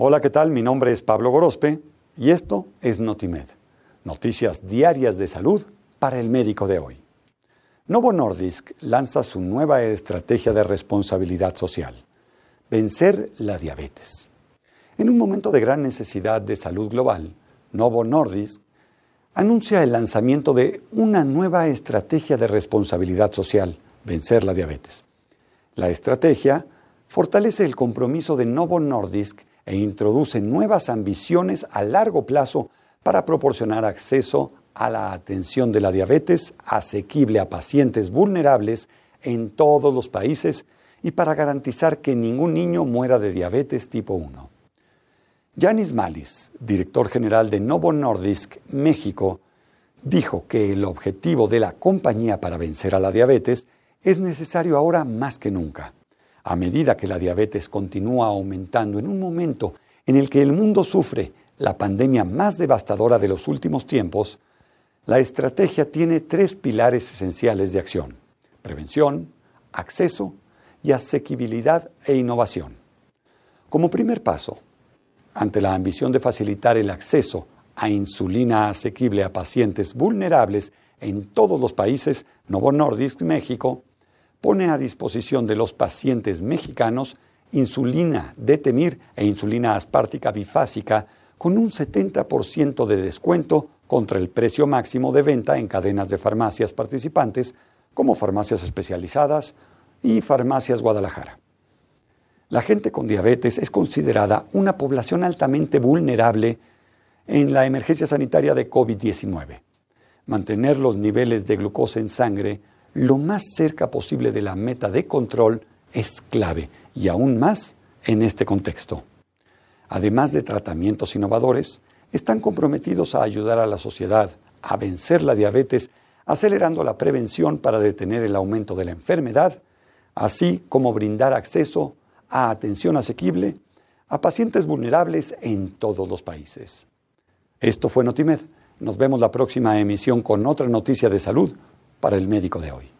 Hola, ¿qué tal? Mi nombre es Pablo Gorospe y esto es Notimed, noticias diarias de salud para el médico de hoy. Novo Nordisk lanza su nueva estrategia de responsabilidad social, vencer la diabetes. En un momento de gran necesidad de salud global, Novo Nordisk anuncia el lanzamiento de una nueva estrategia de responsabilidad social, vencer la diabetes. La estrategia fortalece el compromiso de Novo Nordisk e introduce nuevas ambiciones a largo plazo para proporcionar acceso a la atención de la diabetes asequible a pacientes vulnerables en todos los países y para garantizar que ningún niño muera de diabetes tipo 1. Yanis Malis, director general de Novo Nordisk México, dijo que el objetivo de la compañía para vencer a la diabetes es necesario ahora más que nunca a medida que la diabetes continúa aumentando en un momento en el que el mundo sufre la pandemia más devastadora de los últimos tiempos, la estrategia tiene tres pilares esenciales de acción. Prevención, acceso y asequibilidad e innovación. Como primer paso, ante la ambición de facilitar el acceso a insulina asequible a pacientes vulnerables en todos los países, Novo Nordisk México pone a disposición de los pacientes mexicanos insulina detemir e insulina aspartica bifásica con un 70% de descuento contra el precio máximo de venta en cadenas de farmacias participantes como farmacias especializadas y farmacias Guadalajara. La gente con diabetes es considerada una población altamente vulnerable en la emergencia sanitaria de COVID-19. Mantener los niveles de glucosa en sangre lo más cerca posible de la meta de control es clave y aún más en este contexto. Además de tratamientos innovadores, están comprometidos a ayudar a la sociedad a vencer la diabetes, acelerando la prevención para detener el aumento de la enfermedad, así como brindar acceso a atención asequible a pacientes vulnerables en todos los países. Esto fue Notimed. Nos vemos la próxima emisión con otra noticia de salud para el médico de hoy.